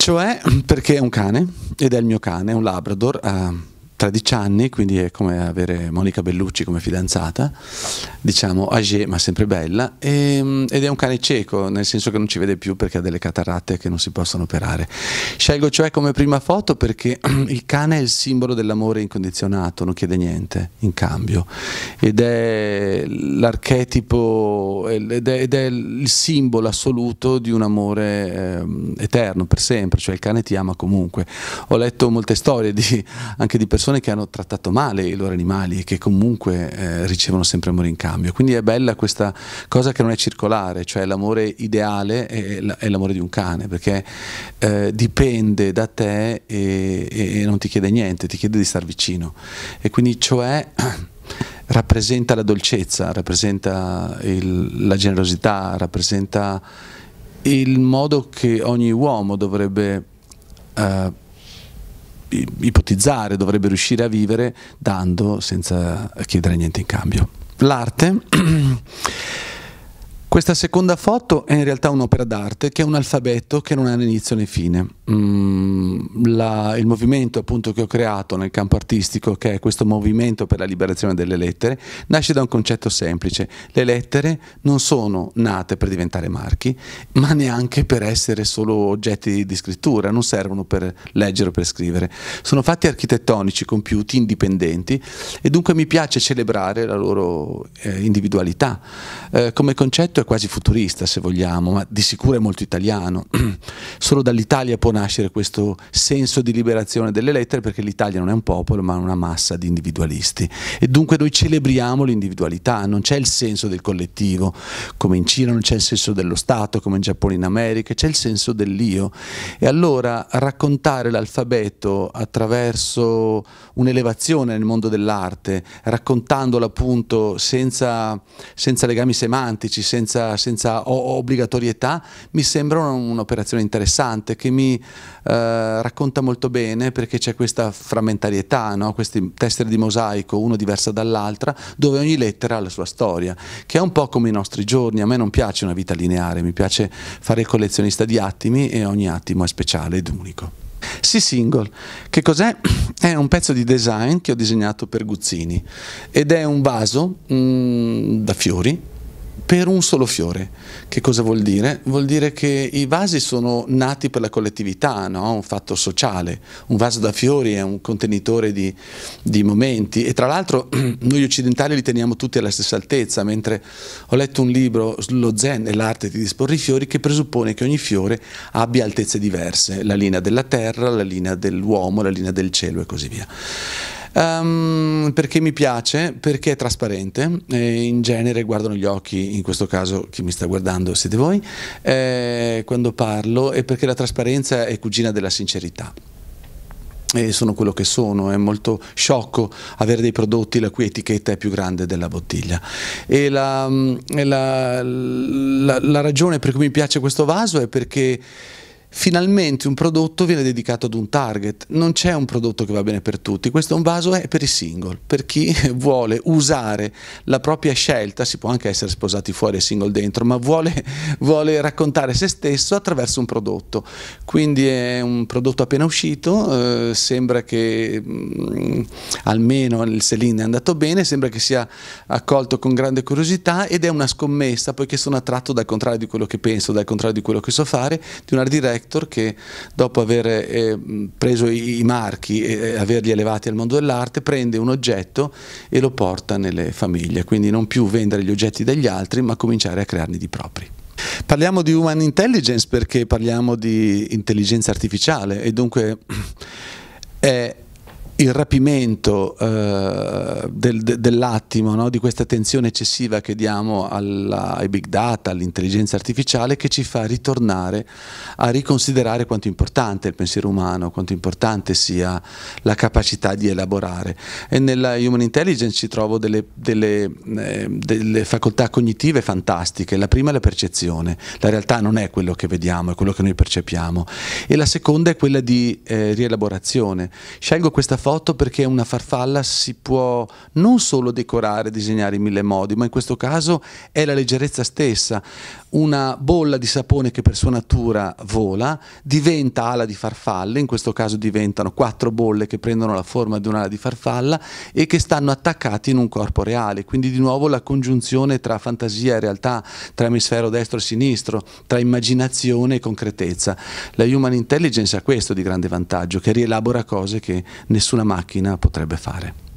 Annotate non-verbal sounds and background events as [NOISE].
Cioè [CLEARS THROAT] perché è un cane ed è il mio cane, è un Labrador. Uh, 13 anni, quindi è come avere Monica Bellucci come fidanzata, diciamo agé ma sempre bella, e, ehm, ed è un cane cieco, nel senso che non ci vede più perché ha delle cataratte che non si possono operare. Scelgo cioè come prima foto perché [CLEARS THROAT] il cane è il simbolo dell'amore incondizionato, non chiede niente in cambio, ed è l'archetipo, ed è, ed è il simbolo assoluto di un amore eh, eterno, per sempre, cioè il cane ti ama comunque. Ho letto molte storie di, anche di persone persone che hanno trattato male i loro animali e che comunque eh, ricevono sempre amore in cambio. Quindi è bella questa cosa che non è circolare, cioè l'amore ideale è l'amore di un cane, perché eh, dipende da te e, e non ti chiede niente, ti chiede di star vicino. E quindi cioè... [CLEARS THROAT] rappresenta la dolcezza, rappresenta il, la generosità, rappresenta il modo che ogni uomo dovrebbe uh, ipotizzare dovrebbe riuscire a vivere dando senza chiedere niente in cambio. L'arte [CLEARS THROAT] Questa seconda foto è in realtà un'opera d'arte che è un alfabeto che non ha né inizio né fine. Mm, la, il movimento appunto che ho creato nel campo artistico, che è questo movimento per la liberazione delle lettere, nasce da un concetto semplice. Le lettere non sono nate per diventare marchi, ma neanche per essere solo oggetti di scrittura, non servono per leggere o per scrivere. Sono fatti architettonici, compiuti, indipendenti e dunque mi piace celebrare la loro eh, individualità. Eh, come concetto è quasi futurista se vogliamo, ma di sicuro è molto italiano. [CLEARS THROAT] Solo dall'Italia può nascere questo senso di liberazione delle lettere perché l'Italia non è un popolo ma una massa di individualisti e dunque noi celebriamo l'individualità, non c'è il senso del collettivo, come in Cina non c'è il senso dello Stato, come in Giappone in America, c'è il senso dell'io e allora raccontare l'alfabeto attraverso un'elevazione nel mondo dell'arte, raccontandolo appunto senza, senza legami semantici, senza senza, senza obbligatorietà, mi sembra un'operazione interessante che mi eh, racconta molto bene perché c'è questa frammentarietà, no? questi tessere di mosaico, uno diversa dall'altra, dove ogni lettera ha la sua storia, che è un po' come i nostri giorni, a me non piace una vita lineare, mi piace fare il collezionista di attimi e ogni attimo è speciale ed unico. Si Single, che cos'è? [CLEARS THROAT] È un pezzo di design che ho disegnato per Guzzini ed è un vaso mh, mm, da fiori per un solo fiore. Che cosa vuol dire? Vuol dire che i vasi sono nati per la collettività, no? un fatto sociale. Un vaso da fiori è un contenitore di, di momenti e tra l'altro [CLEARS THROAT] noi occidentali li teniamo tutti alla stessa altezza, mentre ho letto un libro, Lo Zen e l'arte di disporre i fiori, che presuppone che ogni fiore abbia altezze diverse, la linea della terra, la linea dell'uomo, la linea del cielo e così via. Um, perché mi piace, perché è trasparente, e in genere guardano gli occhi, in questo caso chi mi sta guardando siete voi, eh, quando parlo e perché la trasparenza è cugina della sincerità e sono quello che sono, è molto sciocco avere dei prodotti la cui etichetta è più grande della bottiglia. E la, mm, la, la, la ragione per cui mi piace questo vaso è perché finalmente un prodotto viene dedicato ad un target, non c'è un prodotto che va bene per tutti, questo è un vaso è per i single, per chi [LAUGHS] vuole usare la propria scelta, si può anche essere sposati fuori e single dentro, ma vuole, [LAUGHS] vuole raccontare se stesso attraverso un prodotto, quindi è un prodotto appena uscito, eh, sembra che mh, mm, almeno il sell-in è andato bene, sembra che sia accolto con grande curiosità ed è una scommessa, poiché sono attratto dal contrario di quello che penso, dal contrario di quello che so fare, di una redirect Hector che dopo aver eh, preso i, i marchi e averli elevati al mondo dell'arte prende un oggetto e lo porta nelle famiglie, quindi non più vendere gli oggetti degli altri ma cominciare a crearne di propri. Parliamo di human intelligence perché parliamo di intelligenza artificiale e dunque [CLEARS THROAT] è il rapimento eh, del, dell'attimo, no? di questa attenzione eccessiva che diamo alla, ai big data, all'intelligenza artificiale, che ci fa ritornare a riconsiderare quanto importante è il pensiero umano, quanto importante sia la capacità di elaborare. E nella Human Intelligence ci trovo delle, delle, eh, delle facoltà cognitive fantastiche. La prima è la percezione, la realtà non è quello che vediamo, è quello che noi percepiamo. E la seconda è quella di eh, rielaborazione. Scelgo questa forma foto perché una farfalla si può non solo decorare, disegnare in mille modi, ma in questo caso è la leggerezza stessa. Una bolla di sapone che per sua natura vola diventa ala di farfalle, in questo caso diventano quattro bolle che prendono la forma di un'ala di farfalla e che stanno attaccati in un corpo reale, quindi di nuovo la congiunzione tra fantasia e realtà, tra emisfero destro e sinistro, tra immaginazione e concretezza. La human intelligence ha questo di grande vantaggio, che rielabora cose che nessuna una macchina potrebbe fare.